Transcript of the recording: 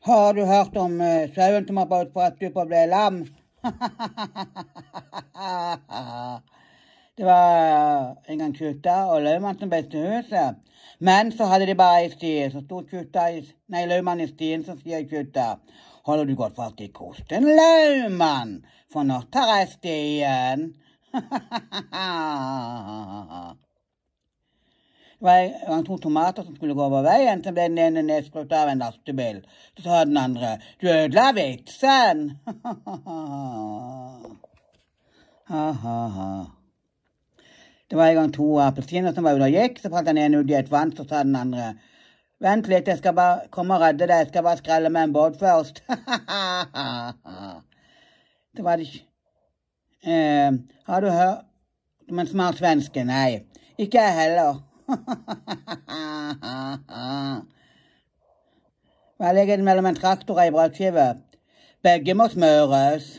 Har du hørt om uh, sauen som har gått fra stup og ble lam? det var eh, en gang Kutta og Laumann som til huset. Men så hadde de bare ei sti, så sto Kutta i Nei, Laumann i stien, så sier Kutta, Holder du godt fast i kosten, Laumann? For nå tar jeg stien. Det var to tomater som skulle gå over veien, så ble den ene nedskrutt av en lastebil. Så sa den andre 'Du ødela vitsen'. Det var en gang to appelsiner som var ute og gikk. Så falt den ene uti et vann, så sa den andre Vent litt, jeg skal bare komme og redde deg. Jeg skal bare skrelle med en båt først. det var det ikke eh, Har du hørt om en smart svenske? Nei. Ikke jeg heller. Valegan Melman Traktora i Bratislava. Begge må smøres.